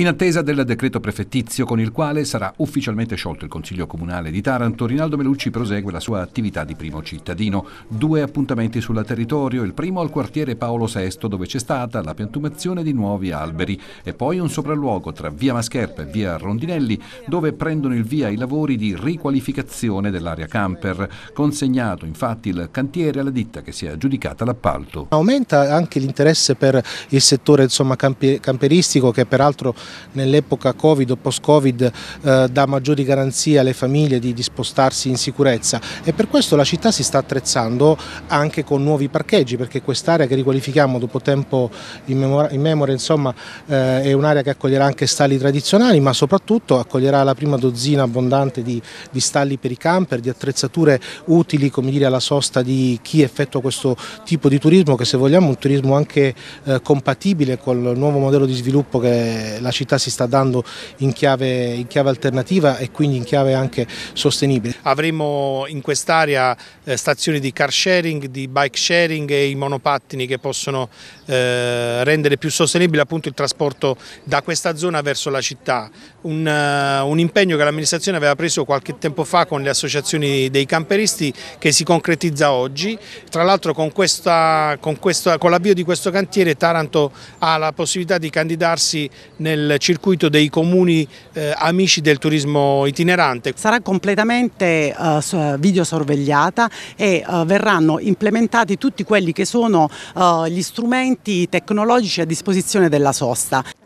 in attesa del decreto prefettizio con il quale sarà ufficialmente sciolto il Consiglio Comunale di Taranto, Rinaldo Melucci prosegue la sua attività di primo cittadino. Due appuntamenti sul territorio, il primo al quartiere Paolo VI dove c'è stata la piantumazione di nuovi alberi e poi un sopralluogo tra via Mascherpa e via Rondinelli dove prendono il via i lavori di riqualificazione dell'area camper, consegnato infatti il cantiere alla ditta che si è aggiudicata l'appalto. Aumenta anche l'interesse per il settore insomma, camperistico che peraltro nell'epoca Covid o post-Covid eh, dà maggiori garanzie alle famiglie di, di spostarsi in sicurezza e per questo la città si sta attrezzando anche con nuovi parcheggi perché quest'area che riqualifichiamo dopo tempo in memoria, in memoria insomma, eh, è un'area che accoglierà anche stalli tradizionali ma soprattutto accoglierà la prima dozzina abbondante di, di stalli per i camper, di attrezzature utili come dire, alla sosta di chi effettua questo tipo di turismo che se vogliamo è un turismo anche eh, compatibile col nuovo modello di sviluppo che la la città si sta dando in chiave, in chiave alternativa e quindi in chiave anche sostenibile. Avremo in quest'area eh, stazioni di car sharing, di bike sharing e i monopattini che possono eh, rendere più sostenibile appunto il trasporto da questa zona verso la città. Un, eh, un impegno che l'amministrazione aveva preso qualche tempo fa con le associazioni dei camperisti che si concretizza oggi. Tra l'altro con, con, con l'avvio di questo cantiere Taranto ha la possibilità di candidarsi nel nel circuito dei comuni eh, amici del turismo itinerante. Sarà completamente eh, videosorvegliata e eh, verranno implementati tutti quelli che sono eh, gli strumenti tecnologici a disposizione della sosta.